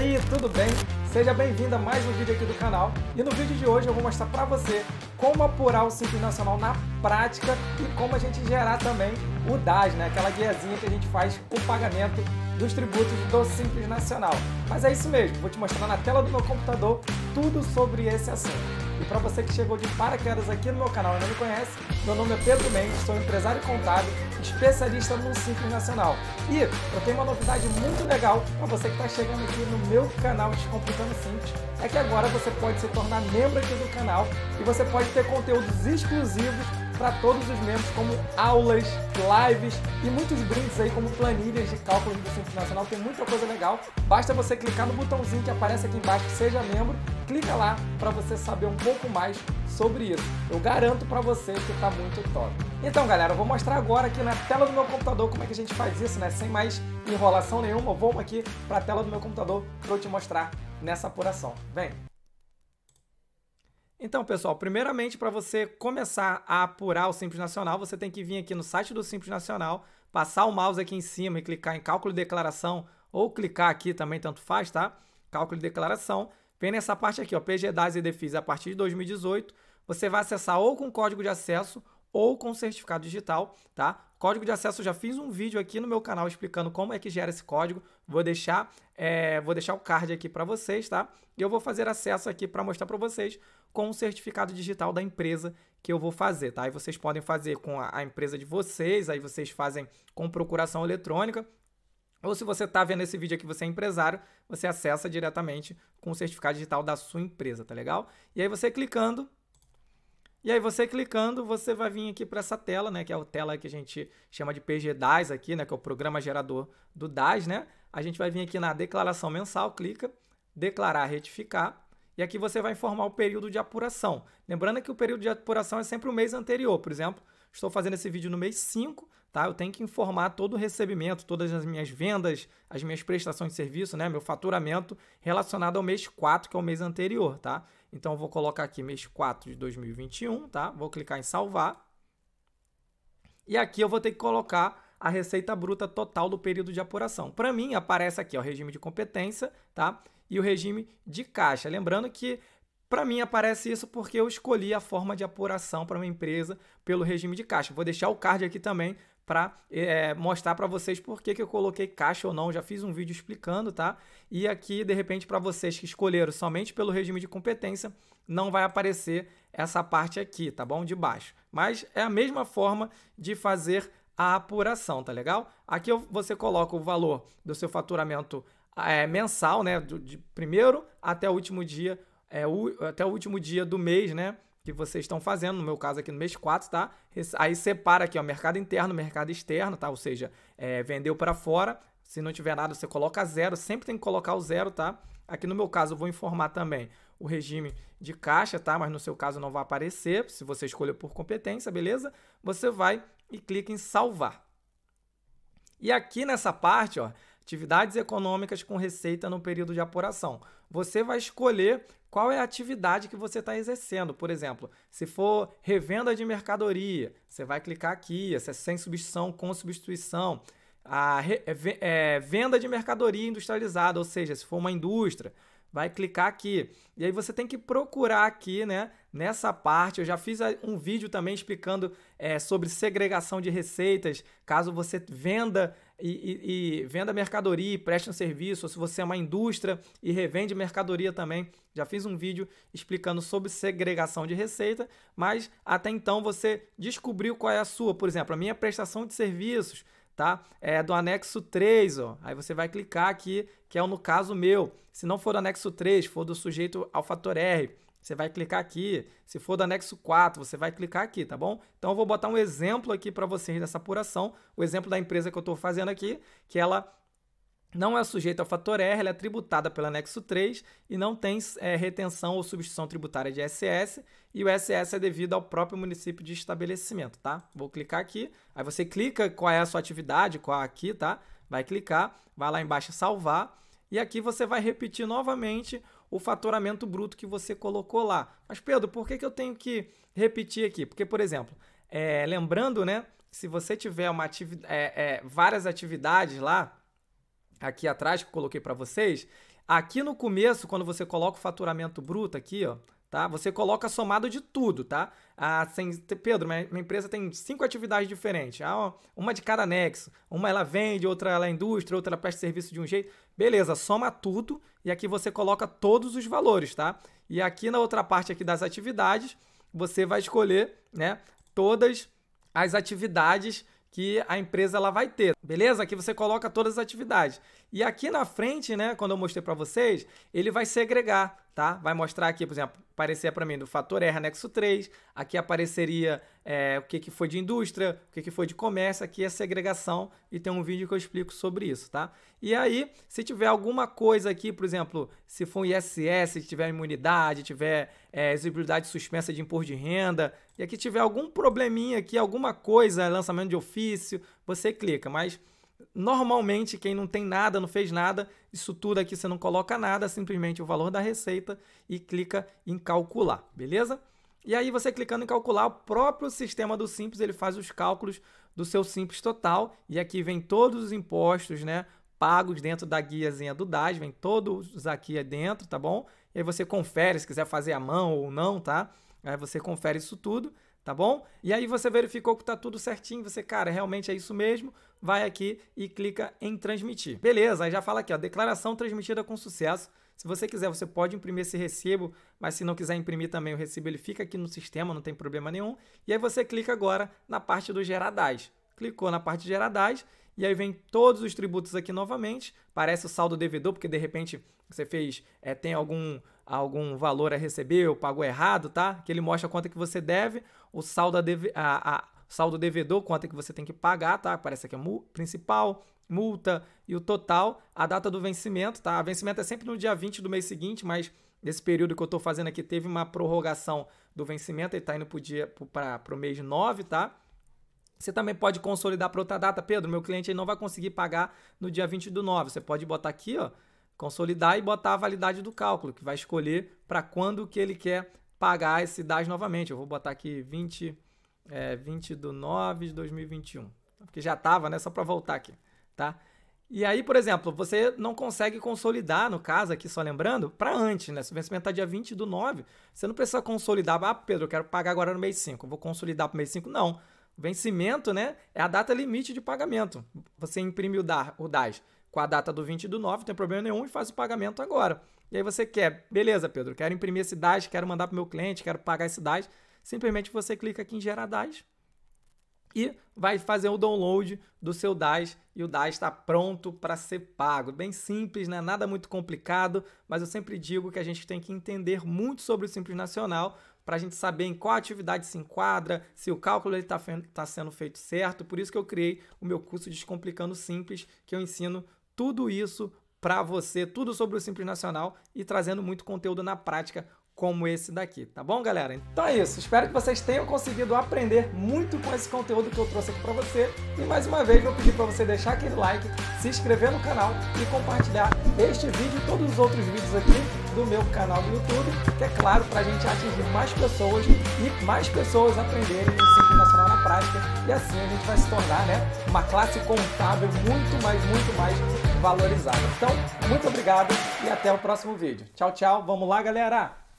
aí, tudo bem? Seja bem-vindo a mais um vídeo aqui do canal. E no vídeo de hoje eu vou mostrar para você como apurar o Simples Nacional na prática e como a gente gerar também o DAS, né? aquela guiazinha que a gente faz com o pagamento dos tributos do Simples Nacional. Mas é isso mesmo, vou te mostrar na tela do meu computador tudo sobre esse assunto. E para você que chegou de paraquedas aqui no meu canal e não me conhece, meu nome é Pedro Mendes, sou empresário contábil, especialista no Simples nacional. E eu tenho uma novidade muito legal para você que está chegando aqui no meu canal Descomplicando Simples, é que agora você pode se tornar membro aqui do canal e você pode ter conteúdos exclusivos para todos os membros, como aulas, lives e muitos brindes aí, como planilhas de cálculo do Centro Nacional. Tem muita coisa legal. Basta você clicar no botãozinho que aparece aqui embaixo, seja membro. Clica lá para você saber um pouco mais sobre isso. Eu garanto para você que está muito top. Então, galera, eu vou mostrar agora aqui na tela do meu computador como é que a gente faz isso, né? Sem mais enrolação nenhuma, eu vou aqui para a tela do meu computador para eu te mostrar nessa apuração. Vem! Então, pessoal, primeiramente, para você começar a apurar o Simples Nacional, você tem que vir aqui no site do Simples Nacional, passar o mouse aqui em cima e clicar em Cálculo e Declaração, ou clicar aqui também, tanto faz, tá? Cálculo e Declaração. Vem nessa parte aqui, ó, PGDAS e DEFIS a partir de 2018. Você vai acessar ou com código de acesso ou com certificado digital, tá? Código de acesso, eu já fiz um vídeo aqui no meu canal explicando como é que gera esse código. Vou deixar, é, vou deixar o card aqui para vocês, tá? E eu vou fazer acesso aqui para mostrar para vocês com o certificado digital da empresa que eu vou fazer, tá? E vocês podem fazer com a, a empresa de vocês, aí vocês fazem com procuração eletrônica. Ou se você está vendo esse vídeo aqui, você é empresário, você acessa diretamente com o certificado digital da sua empresa, tá legal? E aí você clicando, e aí você clicando, você vai vir aqui para essa tela, né, que é a tela que a gente chama de PG DAS aqui, né, que é o programa gerador do DAS, né? A gente vai vir aqui na declaração mensal, clica, declarar, retificar, e aqui você vai informar o período de apuração. Lembrando que o período de apuração é sempre o mês anterior, por exemplo, Estou fazendo esse vídeo no mês 5, tá? Eu tenho que informar todo o recebimento, todas as minhas vendas, as minhas prestações de serviço, né? Meu faturamento relacionado ao mês 4, que é o mês anterior, tá? Então, eu vou colocar aqui mês 4 de 2021, tá? Vou clicar em salvar. E aqui eu vou ter que colocar a receita bruta total do período de apuração. Para mim, aparece aqui ó, o regime de competência tá? e o regime de caixa. Lembrando que para mim aparece isso porque eu escolhi a forma de apuração para minha empresa pelo regime de caixa. Vou deixar o card aqui também para é, eh, mostrar para vocês por que, que eu coloquei caixa ou não. Já fiz um vídeo explicando, tá? E aqui, de repente, para vocês que escolheram somente pelo regime de competência, não vai aparecer essa parte aqui, tá bom? De baixo. Mas é a mesma forma de fazer a apuração, tá legal? Aqui você coloca o valor do seu faturamento é, mensal, né? Do, de primeiro até o último dia é, o, até o último dia do mês, né? Que vocês estão fazendo, no meu caso aqui no mês 4, tá? Aí separa aqui, ó, mercado interno, mercado externo, tá? Ou seja, é, vendeu para fora, se não tiver nada, você coloca zero, sempre tem que colocar o zero, tá? Aqui no meu caso, eu vou informar também o regime de caixa, tá? Mas no seu caso não vai aparecer, se você escolher por competência, beleza? Você vai e clica em salvar. E aqui nessa parte, ó, atividades econômicas com receita no período de apuração. Você vai escolher qual é a atividade que você está exercendo. Por exemplo, se for revenda de mercadoria, você vai clicar aqui, se é sem substituição, com substituição. A re, é, é, venda de mercadoria industrializada, ou seja, se for uma indústria, vai clicar aqui. E aí você tem que procurar aqui, né? Nessa parte, eu já fiz um vídeo também explicando é, sobre segregação de receitas, caso você venda e, e, e venda mercadoria e presta um serviço, ou se você é uma indústria e revende mercadoria também. Já fiz um vídeo explicando sobre segregação de receita, mas até então você descobriu qual é a sua. Por exemplo, a minha prestação de serviços, tá? É do anexo 3, ó. Aí você vai clicar aqui, que é no caso meu. Se não for do anexo 3, for do sujeito ao fator R você vai clicar aqui. Se for do anexo 4, você vai clicar aqui, tá bom? Então, eu vou botar um exemplo aqui para vocês dessa apuração. O exemplo da empresa que eu estou fazendo aqui, que ela não é sujeita ao fator R, ela é tributada pelo anexo 3 e não tem é, retenção ou substituição tributária de SS, e o SS é devido ao próprio município de estabelecimento, tá? Vou clicar aqui, aí você clica qual é a sua atividade, qual é aqui, tá? Vai clicar, vai lá embaixo salvar, e aqui você vai repetir novamente o faturamento bruto que você colocou lá. Mas, Pedro, por que, que eu tenho que repetir aqui? Porque, por exemplo, é, lembrando, né? Se você tiver uma ativi é, é, várias atividades lá, aqui atrás que eu coloquei para vocês, aqui no começo, quando você coloca o faturamento bruto aqui, ó, tá? Você coloca somado de tudo, tá? Ah, sem, Pedro, minha empresa tem cinco atividades diferentes. Ah, uma de cada anexo. Uma ela vende, outra ela é indústria, outra ela presta serviço de um jeito. Beleza, soma tudo e aqui você coloca todos os valores, tá? E aqui na outra parte aqui das atividades, você vai escolher, né, todas as atividades que a empresa ela vai ter, beleza? Aqui você coloca todas as atividades. E aqui na frente, né, quando eu mostrei para vocês, ele vai segregar tá? Vai mostrar aqui, por exemplo, aparecer para mim do fator R anexo 3, aqui apareceria é, o que, que foi de indústria, o que, que foi de comércio, aqui é segregação e tem um vídeo que eu explico sobre isso, tá? E aí, se tiver alguma coisa aqui, por exemplo, se for um ISS, se tiver imunidade, tiver é, exigibilidade suspensa de imposto de renda, e aqui tiver algum probleminha aqui, alguma coisa, lançamento de ofício, você clica, mas Normalmente, quem não tem nada, não fez nada, isso tudo aqui você não coloca nada, simplesmente o valor da receita e clica em calcular, beleza? E aí você clicando em calcular, o próprio sistema do Simples, ele faz os cálculos do seu Simples total e aqui vem todos os impostos, né, pagos dentro da guiazinha do DAS, vem todos aqui dentro, tá bom? E aí você confere se quiser fazer à mão ou não, tá? Aí você confere isso tudo tá bom? E aí você verificou que tá tudo certinho, você, cara, realmente é isso mesmo, vai aqui e clica em transmitir. Beleza, aí já fala aqui, ó, declaração transmitida com sucesso. Se você quiser, você pode imprimir esse recibo, mas se não quiser imprimir também o recibo, ele fica aqui no sistema, não tem problema nenhum. E aí você clica agora na parte do gerar DAS clicou na parte de Heradais, e aí vem todos os tributos aqui novamente, parece o saldo devedor, porque de repente você fez, é, tem algum, algum valor a receber ou pagou errado, tá? Que ele mostra a conta é que você deve, o saldo, a deve, a, a, saldo devedor, quanto é que você tem que pagar, tá? parece aqui é mu principal, multa e o total, a data do vencimento, tá? A vencimento é sempre no dia 20 do mês seguinte, mas nesse período que eu estou fazendo aqui teve uma prorrogação do vencimento, ele está indo para o mês 9, tá? Você também pode consolidar para outra data. Pedro, meu cliente não vai conseguir pagar no dia 20 do 9. Você pode botar aqui, ó, consolidar e botar a validade do cálculo, que vai escolher para quando que ele quer pagar esse DAS novamente. Eu vou botar aqui 20, é, 20 do 9 de 2021, porque já estava, né? Só para voltar aqui, tá? E aí, por exemplo, você não consegue consolidar, no caso aqui, só lembrando, para antes, né? Se o vencimento está dia 20 do 9, você não precisa consolidar. Ah, Pedro, eu quero pagar agora no mês 5, vou consolidar para o mês 5. Não, Vencimento, né? É a data limite de pagamento. Você imprime o, DAR, o DAS com a data do 20 do 9, não tem problema nenhum, e faz o pagamento agora. E aí você quer, beleza, Pedro, quero imprimir esse DAS, quero mandar para o meu cliente, quero pagar esse DAS. Simplesmente você clica aqui em gerar DAS e vai fazer o download do seu DAS e o DAS está pronto para ser pago. Bem simples, né? nada muito complicado, mas eu sempre digo que a gente tem que entender muito sobre o Simples Nacional para a gente saber em qual atividade se enquadra, se o cálculo está tá sendo feito certo. Por isso que eu criei o meu curso Descomplicando Simples, que eu ensino tudo isso para você, tudo sobre o Simples Nacional e trazendo muito conteúdo na prática como esse daqui, tá bom, galera? Então é isso, espero que vocês tenham conseguido aprender muito com esse conteúdo que eu trouxe aqui para você. E mais uma vez, vou pedir para você deixar aquele like, se inscrever no canal e compartilhar este vídeo e todos os outros vídeos aqui do meu canal do YouTube, que é claro, para a gente atingir mais pessoas e mais pessoas aprenderem o Simples Nacional na prática. E assim a gente vai se tornar né, uma classe contábil muito mais, muito mais valorizada. Então, muito obrigado e até o próximo vídeo. Tchau, tchau. Vamos lá, galera!